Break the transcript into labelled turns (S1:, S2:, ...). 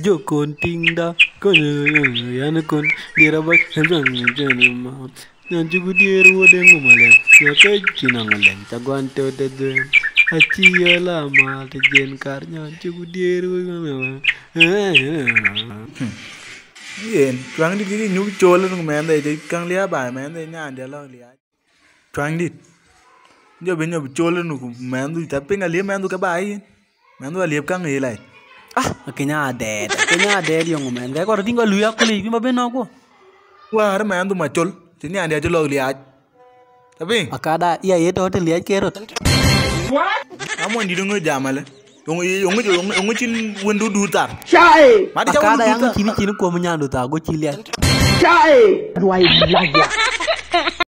S1: जो con tinda con yana con dira ba hemjang hemjang ma nan jugu diru de ngumale ya kai china ngalen ta gwan te de de achi yala ma te jen kar nyon jugu diru ngumale yen hm. hm. twang di di nyu chol ngum men de de kang lia
S2: ba men de nya de la lia twang di nyo be nyo chol ngum men du ta pinga lia men du ka ba yin men du lia kang lia lai ah kenya adet kenya adet yang ngomen kaya kau tinggal luya kuli kima ben aku wah hari main tuh macul sini ada aja lo lihat tapi akada iya iya tuh hotel lihat kerut kamu yang di dungu jamal yongo yongo yongo yongo chin wendu dutar
S1: chai Cai. jamu ada yang kini kini kuamenyandu ta ah, go aku chai dua ibu aja